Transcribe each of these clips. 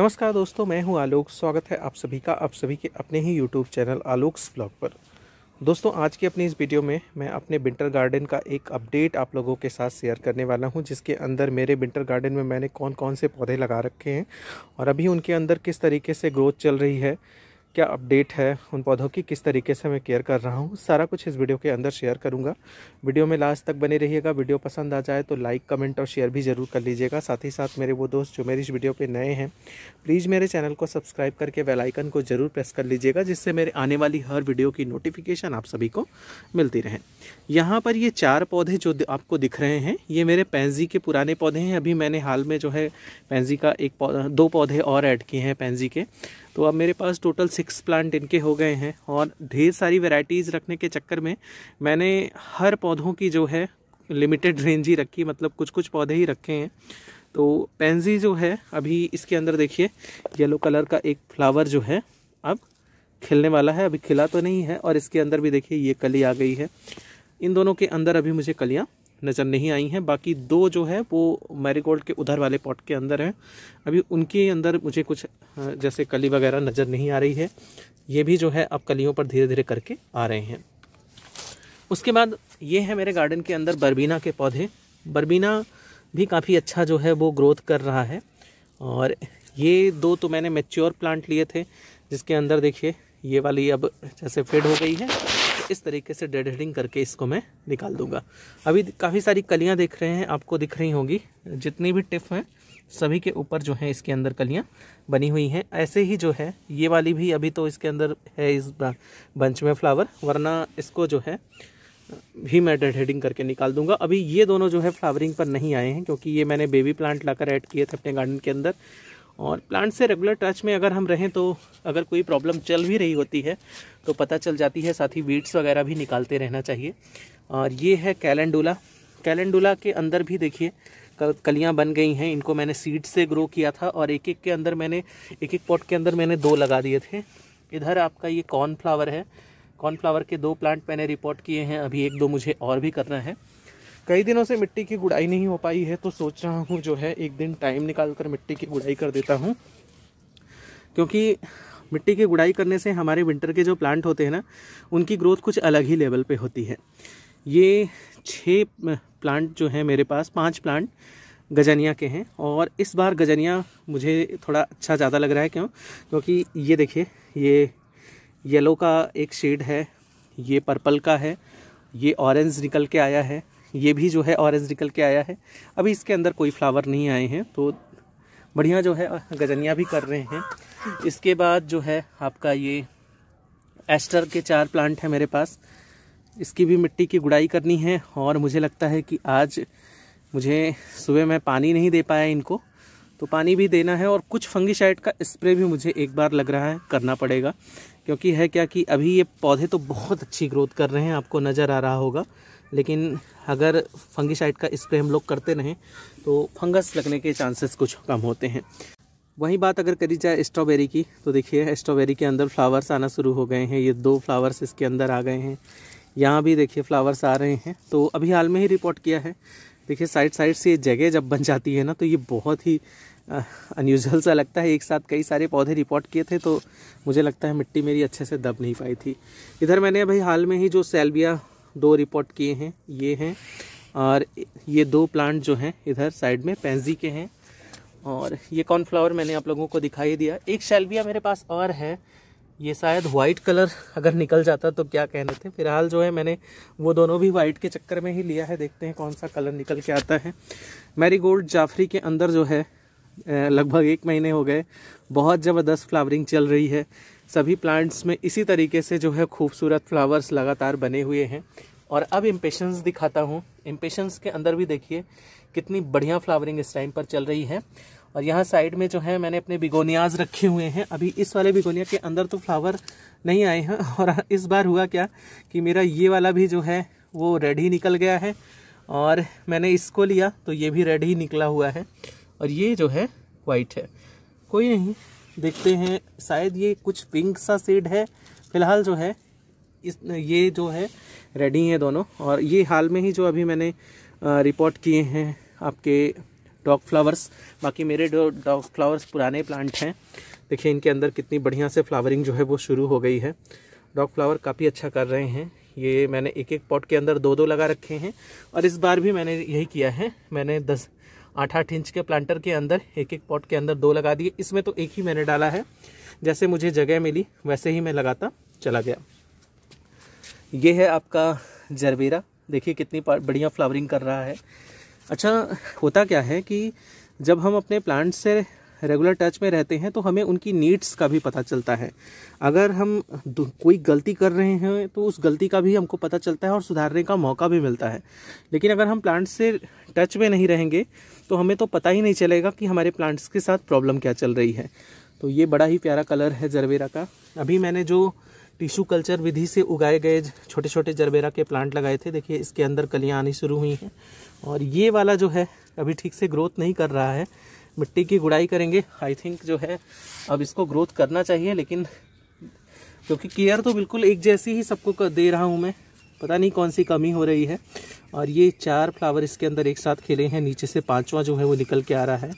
नमस्कार दोस्तों मैं हूं आलोक स्वागत है आप सभी का आप सभी के अपने ही यूट्यूब चैनल आलोक्स ब्लॉग पर दोस्तों आज की अपनी इस वीडियो में मैं अपने विंटर गार्डन का एक अपडेट आप लोगों के साथ शेयर करने वाला हूं जिसके अंदर मेरे विंटर गार्डन में मैंने कौन कौन से पौधे लगा रखे हैं और अभी उनके अंदर किस तरीके से ग्रोथ चल रही है क्या अपडेट है उन पौधों की किस तरीके से मैं केयर कर रहा हूँ सारा कुछ इस वीडियो के अंदर शेयर करूँगा वीडियो में लास्ट तक बने रहिएगा वीडियो पसंद आ जाए तो लाइक कमेंट और शेयर भी ज़रूर कर लीजिएगा साथ ही साथ मेरे वो दोस्त जो मेरी इस वीडियो पे नए हैं प्लीज़ मेरे चैनल को सब्सक्राइब करके वेलाइकन को ज़रूर प्रेस कर लीजिएगा जिससे मेरे आने वाली हर वीडियो की नोटिफिकेशन आप सभी को मिलती रहें यहाँ पर ये चार पौधे जो आपको दिख रहे हैं ये मेरे पैंजी के पुराने पौधे हैं अभी मैंने हाल में जो है पैंजी का एक दो पौधे और ऐड किए हैं पैंजी के तो अब मेरे पास टोटल सिक्स प्लांट इनके हो गए हैं और ढेर सारी वेराइटीज़ रखने के चक्कर में मैंने हर पौधों की जो है लिमिटेड रेंज ही रखी मतलब कुछ कुछ पौधे ही रखे हैं तो पेंजी जो है अभी इसके अंदर देखिए येलो कलर का एक फ्लावर जो है अब खिलने वाला है अभी खिला तो नहीं है और इसके अंदर भी देखिए ये कली आ गई है इन दोनों के अंदर अभी मुझे कलियाँ नज़र नहीं आई हैं बाकी दो जो है वो मैरीगोल्ड के उधर वाले पॉट के अंदर हैं अभी उनके अंदर मुझे कुछ जैसे कली वगैरह नज़र नहीं आ रही है ये भी जो है अब कलियों पर धीरे धीरे करके आ रहे हैं उसके बाद ये है मेरे गार्डन के अंदर बरबीना के पौधे बरबीना भी काफ़ी अच्छा जो है वो ग्रोथ कर रहा है और ये दो तो मैंने मेच्योर प्लांट लिए थे जिसके अंदर देखिए ये वाली अब जैसे फेड हो गई है इस तरीके से डेड हेडिंग करके इसको मैं निकाल दूंगा अभी काफ़ी सारी कलियाँ देख रहे हैं आपको दिख रही होंगी जितनी भी टिप हैं सभी के ऊपर जो है इसके अंदर कलियाँ बनी हुई हैं ऐसे ही जो है ये वाली भी अभी तो इसके अंदर है इस बंच में फ्लावर वरना इसको जो है भी मैं डेड हेडिंग करके निकाल दूंगा अभी ये दोनों जो है फ्लावरिंग पर नहीं आए हैं क्योंकि ये मैंने बेबी प्लांट लाकर ऐड किए थे अपने गार्डन के अंदर और प्लांट से रेगुलर टच में अगर हम रहें तो अगर कोई प्रॉब्लम चल भी रही होती है तो पता चल जाती है साथ ही वीड्स वगैरह भी निकालते रहना चाहिए और ये है कैलेंडुला कैलेंडुला के अंदर भी देखिए कलियां बन गई हैं इनको मैंने सीड से ग्रो किया था और एक एक के अंदर मैंने एक एक पॉट के अंदर मैंने दो लगा दिए थे इधर आपका ये कॉर्नफ्लावर है कॉर्नफ्लावर के दो प्लांट मैंने रिपोर्ट किए हैं अभी एक दो मुझे और भी करना है कई दिनों से मिट्टी की गुड़ाई नहीं हो पाई है तो सोच रहा हूँ जो है एक दिन टाइम निकाल कर मिट्टी की गुड़ाई कर देता हूँ क्योंकि मिट्टी की गुड़ाई करने से हमारे विंटर के जो प्लांट होते हैं ना उनकी ग्रोथ कुछ अलग ही लेवल पे होती है ये छः प्लांट जो हैं मेरे पास पांच प्लांट गजनिया के हैं और इस बार गजनिया मुझे थोड़ा अच्छा ज़्यादा लग रहा है क्यों क्योंकि ये देखिए ये येलो का एक शेड है ये पर्पल का है ये ऑरेंज निकल के आया है ये भी जो है ऑरेंज निकल के आया है अभी इसके अंदर कोई फ्लावर नहीं आए हैं तो बढ़िया जो है गजनिया भी कर रहे हैं इसके बाद जो है आपका ये एस्टर के चार प्लांट हैं मेरे पास इसकी भी मिट्टी की गुड़ाई करनी है और मुझे लगता है कि आज मुझे सुबह मैं पानी नहीं दे पाया इनको तो पानी भी देना है और कुछ फंगिसाइड का स्प्रे भी मुझे एक बार लग रहा है करना पड़ेगा क्योंकि है क्या कि अभी ये पौधे तो बहुत अच्छी ग्रोथ कर रहे हैं आपको नज़र आ रहा होगा लेकिन अगर फंगीसाइड का स्प्रे हम लोग करते रहें तो फंगस लगने के चांसेस कुछ कम होते हैं वहीं बात अगर करी जाए स्ट्रॉबेरी की तो देखिए स्ट्रॉबेरी के अंदर फ्लावर्स आना शुरू हो गए हैं ये दो फ्लावर्स इसके अंदर आ गए हैं यहाँ भी देखिए फ्लावर्स आ रहे हैं तो अभी हाल में ही रिपोर्ट किया है देखिए साइड साइड से ये जगह जब बन जाती है ना तो ये बहुत ही अनयूजल सा लगता है एक साथ कई सारे पौधे रिपोर्ट किए थे तो मुझे लगता है मिट्टी मेरी अच्छे से दब नहीं पाई थी इधर मैंने अभी हाल में ही जो सेल्बिया दो रिपोर्ट किए हैं ये हैं और ये दो प्लांट जो हैं इधर साइड में पेंजी के हैं और ये कॉर्नफ्लावर मैंने आप लोगों को दिखाई दिया एक शेल्बिया मेरे पास और है ये शायद वाइट कलर अगर निकल जाता तो क्या कहने थे फिलहाल जो है मैंने वो दोनों भी वाइट के चक्कर में ही लिया है देखते हैं कौन सा कलर निकल के आता है मैरी गोल्ड जाफरी के अंदर जो है लगभग एक महीने हो गए बहुत ज़बरदस्त फ्लावरिंग चल रही है सभी प्लांट्स में इसी तरीके से जो है खूबसूरत फ्लावर्स लगातार बने हुए हैं और अब इम्पेशंस दिखाता हूँ इम्पेशंस के अंदर भी देखिए कितनी बढ़िया फ्लावरिंग इस टाइम पर चल रही है और यहाँ साइड में जो है मैंने अपने बिगोनियाज रखे हुए हैं अभी इस वाले बिगोनिया के अंदर तो फ्लावर नहीं आए हैं और इस बार हुआ क्या कि मेरा ये वाला भी जो है वो रेड ही निकल गया है और मैंने इसको लिया तो ये भी रेड ही निकला हुआ है और ये जो है वाइट है कोई नहीं देखते हैं शायद ये कुछ पिंक सा सीड है फिलहाल जो है इस ये जो है रेडी हैं दोनों और ये हाल में ही जो अभी मैंने रिपोर्ट किए हैं आपके डॉग फ्लावर्स बाकी मेरे जो डॉग फ्लावर्स पुराने प्लांट हैं देखिए इनके अंदर कितनी बढ़िया से फ्लावरिंग जो है वो शुरू हो गई है डॉग फ्लावर काफ़ी अच्छा कर रहे हैं ये मैंने एक एक पॉट के अंदर दो दो लगा रखे हैं और इस बार भी मैंने यही किया है मैंने दस आठ आठ इंच के प्लांटर के अंदर एक एक पॉट के अंदर दो लगा दिए इसमें तो एक ही मैंने डाला है जैसे मुझे जगह मिली वैसे ही मैं लगाता चला गया ये है आपका जरबेरा देखिए कितनी बढ़िया फ्लावरिंग कर रहा है अच्छा होता क्या है कि जब हम अपने प्लांट से रेगुलर टच में रहते हैं तो हमें उनकी नीड्स का भी पता चलता है अगर हम कोई गलती कर रहे हैं तो उस गलती का भी हमको पता चलता है और सुधारने का मौका भी मिलता है लेकिन अगर हम प्लांट्स से टच में नहीं रहेंगे तो हमें तो पता ही नहीं चलेगा कि हमारे प्लांट्स के साथ प्रॉब्लम क्या चल रही है तो ये बड़ा ही प्यारा कलर है जरवेरा का अभी मैंने जो टिश्यू कल्चर विधि से उगाए गए छोटे छोटे जरबेरा के प्लांट लगाए थे देखिए इसके अंदर कलियाँ आनी शुरू हुई हैं और ये वाला जो है अभी ठीक से ग्रोथ नहीं कर रहा है मिट्टी की गुड़ाई करेंगे आई थिंक जो है अब इसको ग्रोथ करना चाहिए लेकिन क्योंकि केयर तो बिल्कुल एक जैसी ही सबको दे रहा हूँ मैं पता नहीं कौन सी कमी हो रही है और ये चार फ्लावर इसके अंदर एक साथ खिले हैं नीचे से पाँचवा जो है वो निकल के आ रहा है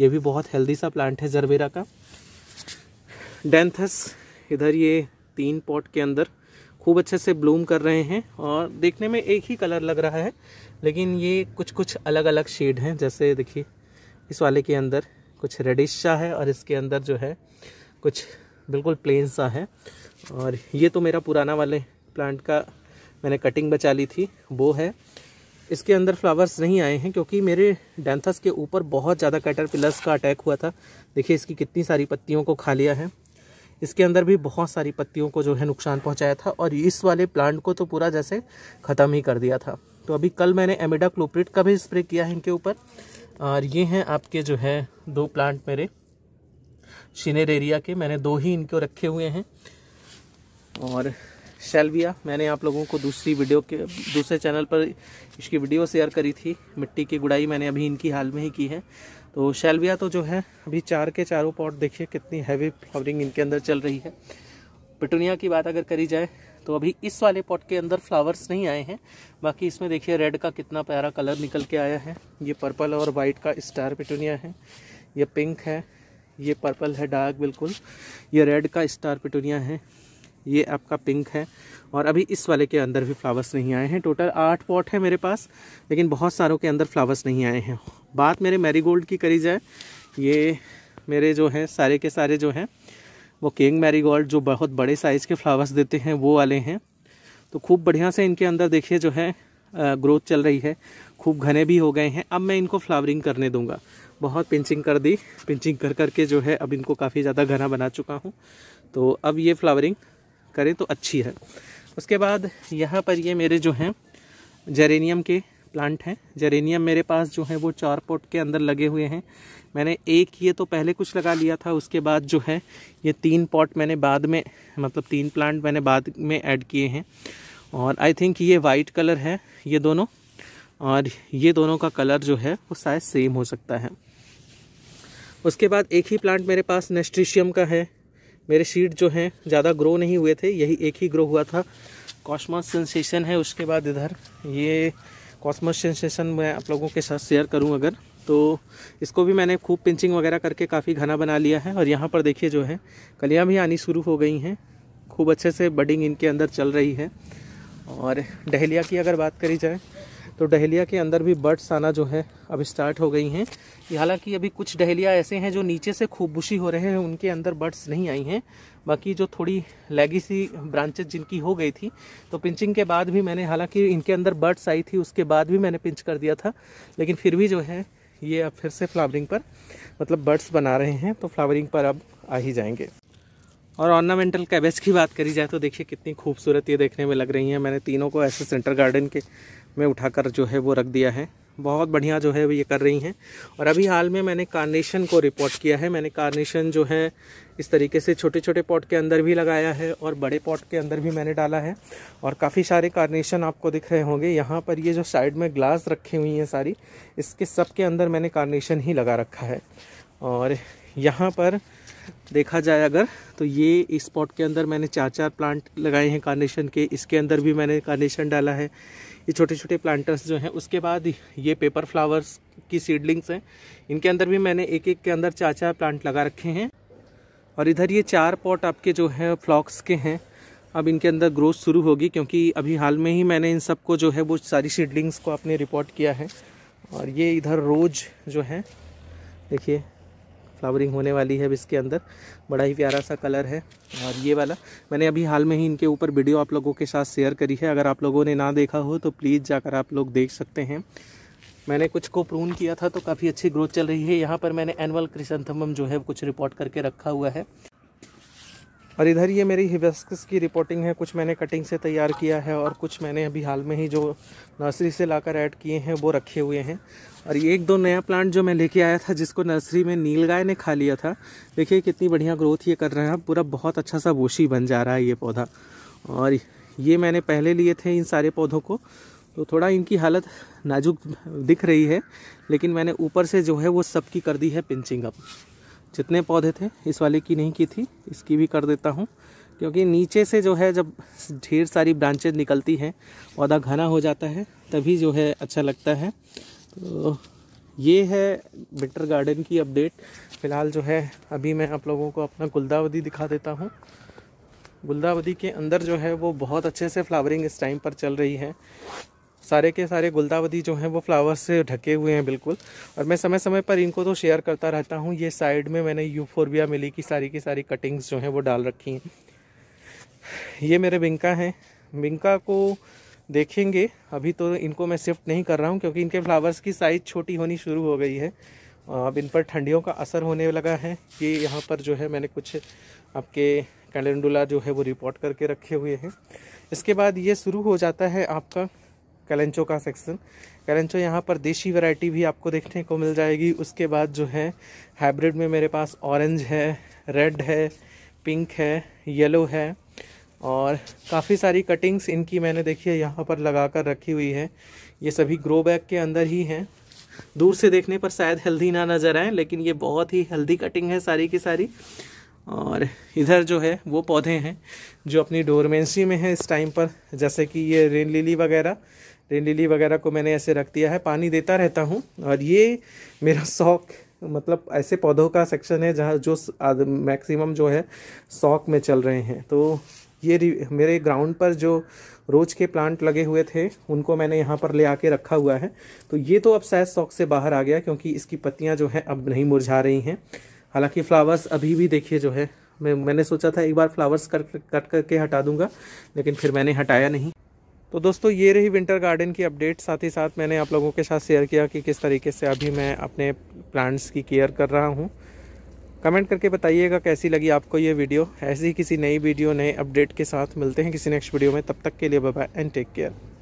ये भी बहुत हेल्दी सा प्लांट है जरबेरा का डेंथस इधर ये तीन पॉट के अंदर खूब अच्छे से ब्लूम कर रहे हैं और देखने में एक ही कलर लग रहा है लेकिन ये कुछ कुछ अलग अलग शेड हैं जैसे देखिए इस वाले के अंदर कुछ रेडिश सा है और इसके अंदर जो है कुछ बिल्कुल प्लेन सा है और ये तो मेरा पुराना वाले प्लांट का मैंने कटिंग बचा ली थी वो है इसके अंदर फ्लावर्स नहीं आए हैं क्योंकि मेरे डेंथस के ऊपर बहुत ज़्यादा कैटर का अटैक हुआ था देखिए इसकी कितनी सारी पत्तियों को खा लिया है इसके अंदर भी बहुत सारी पत्तियों को जो है नुकसान पहुंचाया था और इस वाले प्लांट को तो पूरा जैसे ख़त्म ही कर दिया था तो अभी कल मैंने एमिडा क्लोप्रिट का भी स्प्रे किया है इनके ऊपर और ये हैं आपके जो है दो प्लांट मेरे शिनेर एरिया के मैंने दो ही इनको रखे हुए हैं और शेल्विया मैंने आप लोगों को दूसरी वीडियो के दूसरे चैनल पर इसकी वीडियो शेयर करी थी मिट्टी की गुड़ाई मैंने अभी इनकी हाल में ही की है तो शेलविया तो जो है अभी चार के चारों पॉट देखिए कितनी हैवी फ्लावरिंग इनके अंदर चल रही है पिटूनिया की बात अगर करी जाए तो अभी इस वाले पॉट के अंदर फ्लावर्स नहीं आए हैं बाकी इसमें देखिए रेड का कितना प्यारा कलर निकल के आया है ये पर्पल और वाइट का स्टार पिटूनिया है ये पिंक है ये पर्पल है डार्क बिल्कुल ये रेड का स्टार पिटूनिया है ये आपका पिंक है और अभी इस वाले के अंदर भी फ्लावर्स नहीं आए हैं टोटल आठ पॉट है मेरे पास लेकिन बहुत सारों के अंदर फ्लावर्स नहीं आए हैं बात मेरे मैरीगोल्ड की करी जाए ये मेरे जो हैं सारे के सारे जो हैं वो किंग मैरीगोल्ड जो बहुत बड़े साइज़ के फ्लावर्स देते हैं वो वाले हैं तो खूब बढ़िया से इनके अंदर देखिए जो है ग्रोथ चल रही है खूब घने भी हो गए हैं अब मैं इनको फ्लावरिंग करने दूंगा बहुत पिंचिंग कर दी पिंचिंग कर करके जो है अब इनको काफ़ी ज़्यादा घना बना चुका हूँ तो अब ये फ्लावरिंग करें तो अच्छी है उसके बाद यहाँ पर ये मेरे जो हैं जेरेनियम के प्लांट हैं जेरेनियम मेरे पास जो है वो चार पोट के अंदर लगे हुए हैं मैंने एक ये तो पहले कुछ लगा लिया था उसके बाद जो है ये तीन पॉट मैंने बाद में मतलब तीन प्लांट मैंने बाद में ऐड किए हैं और आई थिंक ये वाइट कलर है ये दोनों और ये दोनों का कलर जो है वो शायद सेम हो सकता है उसके बाद एक ही प्लांट मेरे पास नेस्ट्रीशियम का है मेरे सीड जो हैं ज़्यादा ग्रो नहीं हुए थे यही एक ही ग्रो हुआ था कॉस्मॉस सेंसेशन है उसके बाद इधर ये कॉस्मस सेंसेशन मैं आप लोगों के साथ शेयर करूँ अगर तो इसको भी मैंने खूब पिंचिंग वगैरह करके काफ़ी घना बना लिया है और यहाँ पर देखिए जो है कलियाँ भी आनी शुरू हो गई हैं खूब अच्छे से बडिंग इनके अंदर चल रही है और डहलिया की अगर बात करी जाए तो डहलिया के अंदर भी बर्ड्स आना जो है अब स्टार्ट हो गई हैं हालांकि अभी कुछ डहलिया ऐसे हैं जो नीचे से खूब बुशी हो रहे हैं उनके अंदर बर्ड्स नहीं आई हैं बाकी जो थोड़ी लेगी सी ब्रांचेज जिनकी हो गई थी तो पिंचिंग के बाद भी मैंने हालांकि इनके अंदर बर्ड्स आई थी उसके बाद भी मैंने पिंच कर दिया था लेकिन फिर भी जो है ये अब फिर से फ्लावरिंग पर मतलब बर्ड्स बना रहे हैं तो फ्लावरिंग पर अब आ ही जाएंगे और ऑर्नामेंटल कैबेज की बात करी जाए तो देखिए कितनी खूबसूरत ये देखने में लग रही है मैंने तीनों को ऐसे सेंटर गार्डन के में उठाकर जो है वो रख दिया है बहुत बढ़िया जो है वो ये कर रही हैं और अभी हाल में मैंने कार्नेशन को रिपोर्ट किया है मैंने कार्नेशन जो है इस तरीके से छोटे छोटे पॉट के अंदर भी लगाया है और बड़े पॉट के अंदर भी मैंने डाला है और काफ़ी सारे कार्नेशन आपको दिख रहे होंगे यहाँ पर ये जो साइड में ग्लास रखी हुई हैं सारी इसके सब के अंदर मैंने कार्नेशन ही लगा रखा है और यहाँ पर देखा जाए अगर तो ये इस पॉट के अंदर मैंने चार चार प्लांट लगाए हैं कार्नेशन के इसके अंदर भी मैंने कार्नेशन डाला है ये छोटे छोटे प्लांटर्स जो हैं उसके बाद ये पेपर फ्लावर्स की सीडलिंग्स हैं इनके अंदर भी मैंने एक एक के अंदर चार चार प्लांट लगा रखे हैं और इधर ये चार पॉट आपके जो हैं फ्लॉक्स के हैं अब इनके अंदर ग्रोथ शुरू होगी क्योंकि अभी हाल में ही मैंने इन सबको जो है वो सारी सीडलिंग्स को आपने रिपोर्ट किया है और ये इधर रोज जो है देखिए फ्लावरिंग होने वाली है अब इसके अंदर बड़ा ही प्यारा सा कलर है और ये वाला मैंने अभी हाल में ही इनके ऊपर वीडियो आप लोगों के साथ शेयर करी है अगर आप लोगों ने ना देखा हो तो प्लीज़ जाकर आप लोग देख सकते हैं मैंने कुछ को प्रून किया था तो काफ़ी अच्छी ग्रोथ चल रही है यहाँ पर मैंने एनअल क्रिसंथमम जो है कुछ रिपोर्ट करके रखा हुआ है और इधर ये मेरी हिबिस्कस की रिपोर्टिंग है कुछ मैंने कटिंग से तैयार किया है और कुछ मैंने अभी हाल में ही जो नर्सरी से लाकर ऐड किए हैं वो रखे हुए हैं और ये एक दो नया प्लांट जो मैं लेके आया था जिसको नर्सरी में नील गाय ने खा लिया था देखिए कितनी बढ़िया ग्रोथ ये कर रहा है पूरा बहुत अच्छा सा वोशी बन जा रहा है ये पौधा और ये मैंने पहले लिए थे इन सारे पौधों को तो थोड़ा इनकी हालत नाजुक दिख रही है लेकिन मैंने ऊपर से जो है वो सबकी कर दी है पिंचिंग अप जितने पौधे थे इस वाले की नहीं की थी इसकी भी कर देता हूँ क्योंकि नीचे से जो है जब ढेर सारी ब्रांचेज निकलती हैं पौधा घना हो जाता है तभी जो है अच्छा लगता है तो ये है बिटर गार्डन की अपडेट फ़िलहाल जो है अभी मैं आप लोगों को अपना गुलदावदी दिखा देता हूँ गुलदावदी के अंदर जो है वो बहुत अच्छे से फ्लावरिंग इस टाइम पर चल रही है सारे के सारे गुलदावदी जो हैं वो फ्लावर्स से ढके हुए हैं बिल्कुल और मैं समय समय पर इनको तो शेयर करता रहता हूँ ये साइड में मैंने यूफोरबिया मिली की सारी की सारी कटिंग्स जो हैं वो डाल रखी हैं ये मेरे बिंका हैं बिंका को देखेंगे अभी तो इनको मैं शिफ्ट नहीं कर रहा हूँ क्योंकि इनके फ्लावर्स की साइज़ छोटी होनी शुरू हो गई है अब इन पर ठंडियों का असर होने लगा है ये यहाँ पर जो है मैंने कुछ आपके कैलेंडुला जो है वो रिपोर्ट करके रखे हुए हैं इसके बाद ये शुरू हो जाता है आपका कलेंचो का सेक्शन कलेंचो यहाँ पर देशी वैरायटी भी आपको देखने को मिल जाएगी उसके बाद जो है हाइब्रिड में मेरे पास ऑरेंज है रेड है पिंक है येलो है और काफ़ी सारी कटिंग्स इनकी मैंने देखी है यहाँ पर लगा कर रखी हुई है ये सभी ग्रो बैग के अंदर ही हैं दूर से देखने पर शायद हेल्दी ना नज़र आए लेकिन ये बहुत ही हेल्दी कटिंग है सारी की सारी और इधर जो है वो पौधे हैं जो अपनी डोरमेंसी में हैं इस टाइम पर जैसे कि ये रेन लिली वगैरह रेन लिली वगैरह को मैंने ऐसे रख दिया है पानी देता रहता हूँ और ये मेरा शौक मतलब ऐसे पौधों का सेक्शन है जहाँ जो मैक्सिमम जो है शौक में चल रहे हैं तो ये मेरे ग्राउंड पर जो रोज़ के प्लांट लगे हुए थे उनको मैंने यहाँ पर ले आके रखा हुआ है तो ये तो अब शायद शौक से बाहर आ गया क्योंकि इसकी पत्तियाँ जो हैं अब नहीं मुरझा रही हैं हालांकि फ्लावर्स अभी भी देखिए जो है मैं मैंने सोचा था एक बार फ्लावर्स कट कट करके हटा दूंगा लेकिन फिर मैंने हटाया नहीं तो दोस्तों ये रही विंटर गार्डन की अपडेट साथ ही साथ मैंने आप लोगों के साथ शेयर किया कि किस तरीके से अभी मैं अपने प्लांट्स की केयर कर रहा हूँ कमेंट करके बताइएगा कैसी लगी आपको ये वीडियो ऐसी ही किसी नई वीडियो नए अपडेट के साथ मिलते हैं किसी नेक्स्ट वीडियो में तब तक के लिए बाय एंड टेक केयर